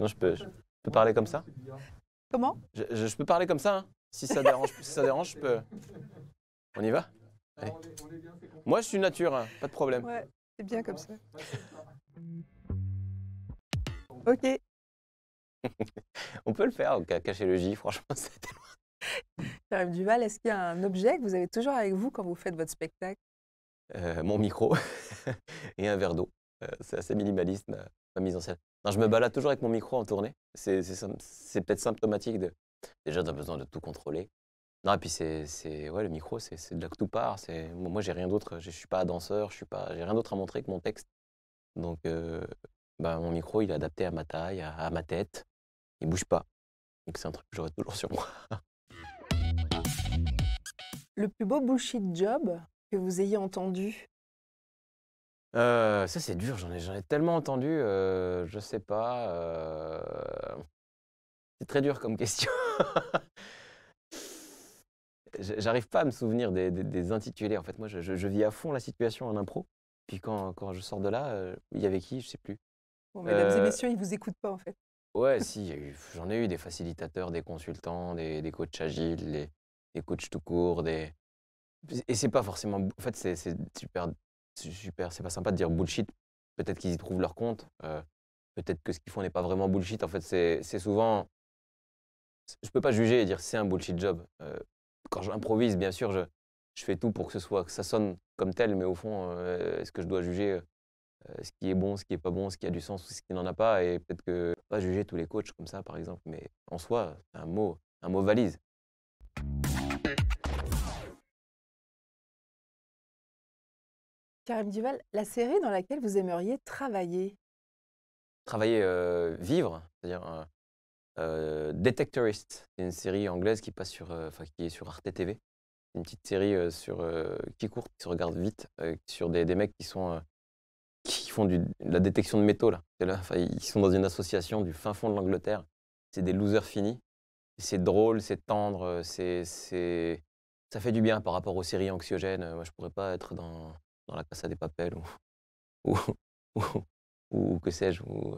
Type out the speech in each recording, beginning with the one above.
Non, je peux, peux parler comme ça. Comment je, peux parler comme ça. Hein. Si ça dérange, si ça dérange, je peux. On y va Moi, je suis nature, hein. pas de problème. Ouais, c'est bien comme ça. ok. On peut le faire, cacher le J, franchement, c'était loin. Karim Duval, est-ce qu'il y a un objet que vous avez toujours avec vous quand vous faites votre spectacle euh, Mon micro et un verre d'eau. Euh, c'est assez minimaliste, ma, mise en scène je me balade toujours avec mon micro en tournée. C'est peut-être symptomatique de. Déjà, j'ai besoin de tout contrôler. Non, et puis c'est ouais, le micro, c'est de là que tout part. C'est moi, j'ai rien d'autre. Je suis pas danseur, je suis pas, j'ai rien d'autre à montrer que mon texte. Donc, euh, bah, mon micro, il est adapté à ma taille, à, ma tête. Il bouge pas. Donc c'est un truc que j'aurai toujours sur moi. Le plus beau bullshit job que vous ayez entendu euh, ça, c'est dur, j'en ai, tellement entendu, euh, je sais pas. Euh, c'est très dur comme question. J'arrive pas à me souvenir des, intitulés. En fait, moi, je, vis à fond la situation en impro. Puis quand, je sors de là, euh, il y avait qui Je sais plus. Bon, mesdames et messieurs, ils vous écoutent pas en fait. Ouais, si, j'en ai eu des facilitateurs, des consultants, des, coachs agiles, des, coachs tout court, des... Et c'est pas forcément... En fait, c'est super super, c'est pas sympa de dire bullshit. Peut-être qu'ils y trouvent leur compte. Euh, peut-être que ce qu'ils font n'est pas vraiment bullshit. En fait, c'est souvent. Je peux pas juger et dire c'est un bullshit job. Euh, quand j'improvise, bien sûr, je, fais tout pour que ce soit que ça sonne comme tel, mais au fond, euh, est-ce que je dois juger ce qui est bon, ce qui est pas bon, ce qui a du sens ou ce qui n'en a pas Et peut-être que pas juger tous les coachs comme ça, par exemple. Mais en soi, c'est un mot, un mot valise. Karim Duval, la série dans laquelle vous aimeriez travailler Travailler, vivre, c'est-à-dire Detectorist, c'est une série anglaise qui, passe sur, qui est sur Arte TV. Une petite série sur, qui court, qui se regarde vite, sur des, des, mecs qui sont qui font du, la détection de métaux. Là. ils sont dans une association du fin fond de l'Angleterre. C'est des losers finis. C'est drôle, c'est tendre, c'est, ça fait du bien par rapport aux séries anxiogènes. Moi, je pourrais pas être dans, dans la Casa des Papels ou, ou, ou, que sais-je, euh, ou,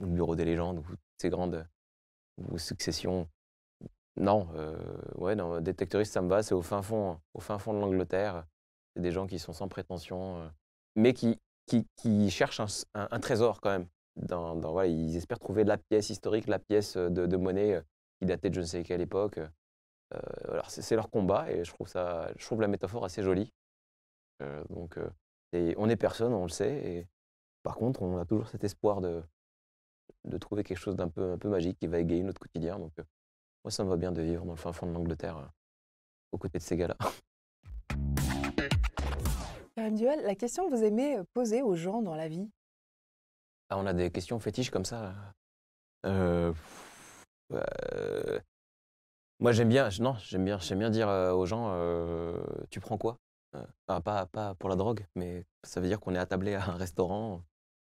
le Bureau des légendes, ou ces grandes successions. Non, euh, ouais, non, détecteuriste, ça me va, c'est au fin fond, au fin fond de l'Angleterre. C'est des gens qui sont sans prétention, euh, mais qui, qui, qui cherchent un, trésor quand même. Dans, voilà, ils espèrent trouver de la pièce historique, la pièce euh, de, monnaie qui datait de je ne sais quelle époque. alors c'est leur combat et je trouve, ça, je trouve la métaphore assez jolie. Euh, donc, euh, on est personne, on le sait. Et par contre, on a toujours cet espoir de, de trouver quelque chose d'un peu, un peu magique qui va égayer notre quotidien. Donc, euh, moi, ça me va bien de vivre dans le fin fond de l'Angleterre, aux côtés de ces gars-là. Duel, la question que vous aimez poser aux gens dans la vie ah, On a des questions fétiches comme ça. moi, j'aime bien, non, j'aime bien, j'aime bien dire aux gens, tu prends quoi euh, enfin, pas, pas pour la drogue, mais ça veut dire qu'on est attablé à un restaurant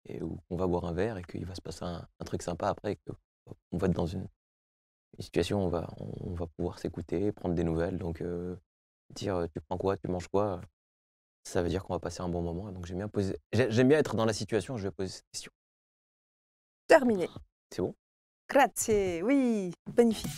et où on va boire un verre et qu'il va se passer un, truc sympa après, qu'on va être dans une, situation où on va, on va pouvoir s'écouter, prendre des nouvelles. Donc, euh, dire euh, tu prends quoi, tu manges quoi, ça veut dire qu'on va passer un bon moment. Donc, j'aime bien, poser, j'aime bien être dans la situation, je vais poser cette question. Terminé. Ah, c'est bon Grazie, oui, magnifique.